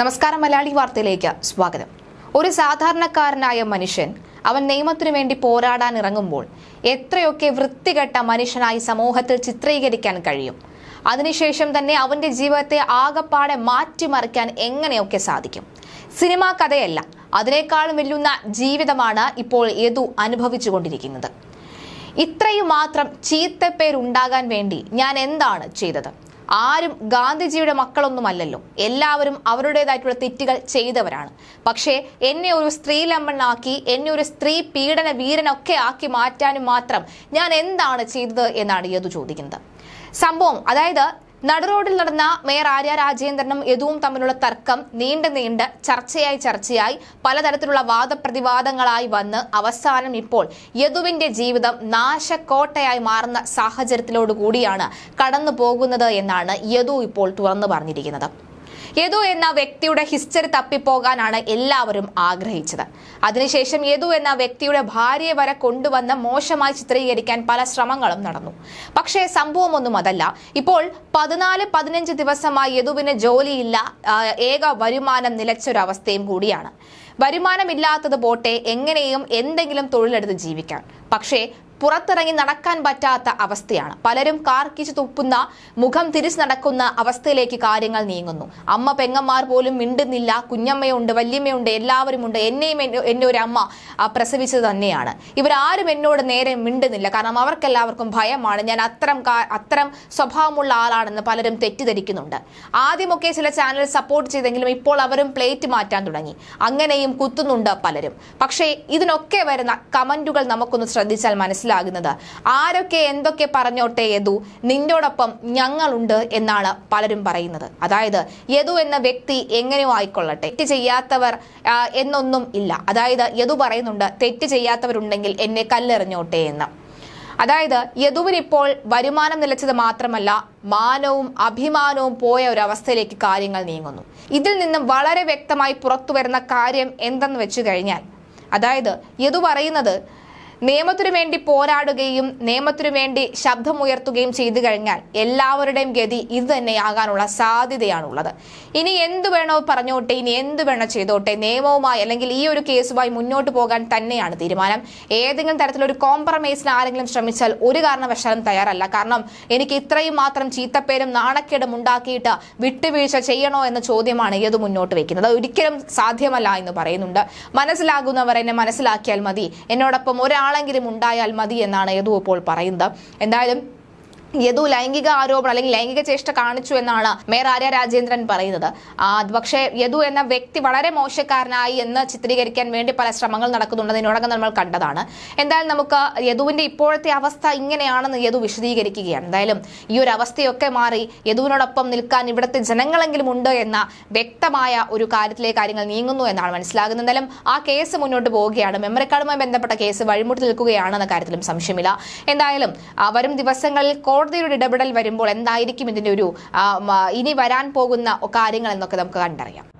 നമസ്കാരം മലയാളി വാർത്തയിലേക്ക് സ്വാഗതം ഒരു സാധാരണക്കാരനായ മനുഷ്യൻ അവൻ നിയമത്തിനു വേണ്ടി പോരാടാൻ ഇറങ്ങുമ്പോൾ എത്രയൊക്കെ വൃത്തികെട്ട മനുഷ്യനായി സമൂഹത്തിൽ ചിത്രീകരിക്കാൻ കഴിയും അതിനുശേഷം തന്നെ അവന്റെ ജീവിതത്തെ ആകപ്പാടെ മാറ്റിമറിക്കാൻ എങ്ങനെയൊക്കെ സാധിക്കും സിനിമാ കഥയല്ല അതിനേക്കാളും വെല്ലുന്ന ജീവിതമാണ് ഇപ്പോൾ യദു അനുഭവിച്ചുകൊണ്ടിരിക്കുന്നത് ഇത്രയും മാത്രം ചീത്തപ്പേരുണ്ടാകാൻ വേണ്ടി ഞാൻ എന്താണ് ചെയ്തത് ആരും ഗാന്ധിജിയുടെ മക്കളൊന്നുമല്ലല്ലോ എല്ലാവരും അവരുടേതായിട്ടുള്ള തെറ്റുകൾ ചെയ്തവരാണ് പക്ഷേ എന്നെ ഒരു സ്ത്രീ ലമ്പണ്ണാക്കി എന്നെ ഒരു സ്ത്രീ പീഡന വീരനൊക്കെ ആക്കി മാറ്റാനും മാത്രം ഞാൻ എന്താണ് ചെയ്തത് എന്നാണ് യദു ചോദിക്കുന്നത് സംഭവം അതായത് നടുറോഡിൽ നടന്ന മേയർ ആര്യ രാജേന്ദ്രനും യദുവും തമ്മിലുള്ള തർക്കം നീണ്ട നീണ്ട് ചർച്ചയായി ചർച്ചയായി പലതരത്തിലുള്ള വാദപ്രതിവാദങ്ങളായി വന്ന് അവസാനം ഇപ്പോൾ യദുവിന്റെ ജീവിതം നാശക്കോട്ടയായി മാറുന്ന സാഹചര്യത്തിലോടുകൂടിയാണ് കടന്നു പോകുന്നത് എന്നാണ് യദു ഇപ്പോൾ തുറന്നു പറഞ്ഞിരിക്കുന്നത് യദു എന്ന വ്യക്തിയുടെ ഹിസ്റ്ററി തപ്പിപ്പോകാനാണ് എല്ലാവരും ആഗ്രഹിച്ചത് അതിനുശേഷം യദു എന്ന വ്യക്തിയുടെ ഭാര്യയെ വരെ കൊണ്ടുവന്ന് മോശമായി ചിത്രീകരിക്കാൻ പല ശ്രമങ്ങളും നടന്നു പക്ഷേ സംഭവമൊന്നും അതല്ല ഇപ്പോൾ പതിനാല് പതിനഞ്ച് ദിവസമായി യദുവിന് ജോലിയില്ല ഏക വരുമാനം നിലച്ചൊരവസ്ഥയും കൂടിയാണ് വരുമാനമില്ലാത്തത് പോട്ടെ എങ്ങനെയും എന്തെങ്കിലും തൊഴിലെടുത്ത് ജീവിക്കാൻ പക്ഷേ പുറത്തിറങ്ങി നടക്കാൻ പറ്റാത്ത അവസ്ഥയാണ് പലരും കാർക്കിച്ച് തുപ്പുന്ന മുഖം തിരിച്ചു നടക്കുന്ന അവസ്ഥയിലേക്ക് കാര്യങ്ങൾ നീങ്ങുന്നു അമ്മ പെങ്ങന്മാർ പോലും മിണ്ടുന്നില്ല കുഞ്ഞമ്മയുണ്ട് വല്യമ്മയുണ്ട് എല്ലാവരുമുണ്ട് ഉണ്ട് എന്നെയും എൻ്റെ ഒരു അമ്മ പ്രസവിച്ചത് തന്നെയാണ് ഇവരാരും എന്നോട് നേരെ മിണ്ടുന്നില്ല കാരണം അവർക്കെല്ലാവർക്കും ഭയമാണ് ഞാൻ അത്തരം അത്തരം സ്വഭാവമുള്ള ആളാണെന്ന് പലരും തെറ്റിദ്ധരിക്കുന്നുണ്ട് ആദ്യമൊക്കെ ചില ചാനൽ സപ്പോർട്ട് ചെയ്തെങ്കിലും ഇപ്പോൾ അവരും പ്ലേറ്റ് മാറ്റാൻ തുടങ്ങി അങ്ങനെ ഈ ഇനിയും കുത്തുന്നുണ്ട് പലരും പക്ഷേ ഇതിനൊക്കെ വരുന്ന കമന്റുകൾ നമുക്കൊന്ന് ശ്രദ്ധിച്ചാൽ മനസ്സിലാകുന്നത് ആരൊക്കെ എന്തൊക്കെ പറഞ്ഞോട്ടെ യദു നിന്നോടൊപ്പം ഞങ്ങളുണ്ട് എന്നാണ് പലരും പറയുന്നത് അതായത് യദു എന്ന വ്യക്തി എങ്ങനെയോ ആയിക്കൊള്ളട്ടെ തെറ്റ് ചെയ്യാത്തവർ എന്നൊന്നും ഇല്ല അതായത് യദു പറയുന്നുണ്ട് തെറ്റ് ചെയ്യാത്തവരുണ്ടെങ്കിൽ എന്നെ കല്ലെറിഞ്ഞോട്ടെ എന്ന് അതായത് യദുവിന് ഇപ്പോൾ വരുമാനം നിലച്ചത് മാത്രമല്ല മാനവും അഭിമാനവും പോയ ഒരു അവസ്ഥയിലേക്ക് കാര്യങ്ങൾ നീങ്ങുന്നു ഇതിൽ നിന്നും വളരെ വ്യക്തമായി പുറത്തു വരുന്ന കാര്യം എന്തെന്ന് വെച്ചു കഴിഞ്ഞാൽ അതായത് യദു പറയുന്നത് നിയമത്തിനു വേണ്ടി പോരാടുകയും നിയമത്തിനു വേണ്ടി ശബ്ദമുയർത്തുകയും ചെയ്തു കഴിഞ്ഞാൽ എല്ലാവരുടെയും ഗതി ഇത് തന്നെയാകാനുള്ള സാധ്യതയാണുള്ളത് ഇനി എന്ത് വേണോ പറഞ്ഞോട്ടെ ഇനി എന്ത് വേണോ ചെയ്തോട്ടെ നിയമവുമായി അല്ലെങ്കിൽ ഈ ഒരു കേസുമായി മുന്നോട്ട് പോകാൻ തന്നെയാണ് തീരുമാനം ഏതെങ്കിലും തരത്തിലൊരു കോംപ്രമൈസിന് ആരെങ്കിലും ശ്രമിച്ചാൽ ഒരു കാരണവശാലും തയ്യാറല്ല കാരണം എനിക്ക് ഇത്രയും മാത്രം ചീത്തപ്പേരും നാണക്കേടും ഉണ്ടാക്കിയിട്ട് വിട്ടുവീഴ്ച ചെയ്യണോ എന്ന ചോദ്യമാണ് ഏത് മുന്നോട്ട് വെക്കുന്നത് ഒരിക്കലും സാധ്യമല്ല എന്ന് പറയുന്നുണ്ട് മനസ്സിലാകുന്നവർ എന്നെ മനസ്സിലാക്കിയാൽ മതി എന്നോടൊപ്പം ഒരാൾ നാളെങ്കിലും ഉണ്ടായാൽ മതി എന്നാണ് യദു ഇപ്പോൾ പറയുന്നത് എന്തായാലും യദു ലൈംഗിക ആരോപണം അല്ലെങ്കിൽ ലൈംഗിക ചേഷ്ട കാണിച്ചു എന്നാണ് മേയർ ആര്യ രാജേന്ദ്രൻ പറയുന്നത് പക്ഷേ യദു എന്ന വ്യക്തി വളരെ മോശക്കാരനായി എന്ന് ചിത്രീകരിക്കാൻ വേണ്ടി പല ശ്രമങ്ങൾ നടക്കുന്നുണ്ട് ഇതിനോടകം നമ്മൾ കണ്ടതാണ് എന്തായാലും നമുക്ക് യദുവിന്റെ ഇപ്പോഴത്തെ അവസ്ഥ ഇങ്ങനെയാണെന്ന് യദു വിശദീകരിക്കുകയാണ് എന്തായാലും ഈ ഒരു അവസ്ഥയൊക്കെ മാറി യദുവിനോടൊപ്പം നിൽക്കാൻ ഇവിടുത്തെ ജനങ്ങളെങ്കിലും ഉണ്ട് എന്ന വ്യക്തമായ ഒരു കാര്യത്തിലെ കാര്യങ്ങൾ നീങ്ങുന്നു എന്നാണ് മനസ്സിലാകുന്നത് എന്തായാലും ആ കേസ് മുന്നോട്ട് പോവുകയാണ് മെമ്മറി കാർഡുമായി ബന്ധപ്പെട്ട കേസ് വഴിമുട്ടി നിൽക്കുകയാണെന്ന കാര്യത്തിലും സംശയമില്ല എന്തായാലും വരും ദിവസങ്ങളിൽ കോ കോടതിയുടെ ഇടപെടൽ വരുമ്പോൾ എന്തായിരിക്കും ഇതിന്റെ ഒരു ഇനി വരാൻ പോകുന്ന കാര്യങ്ങൾ എന്നൊക്കെ നമുക്ക് കണ്ടറിയാം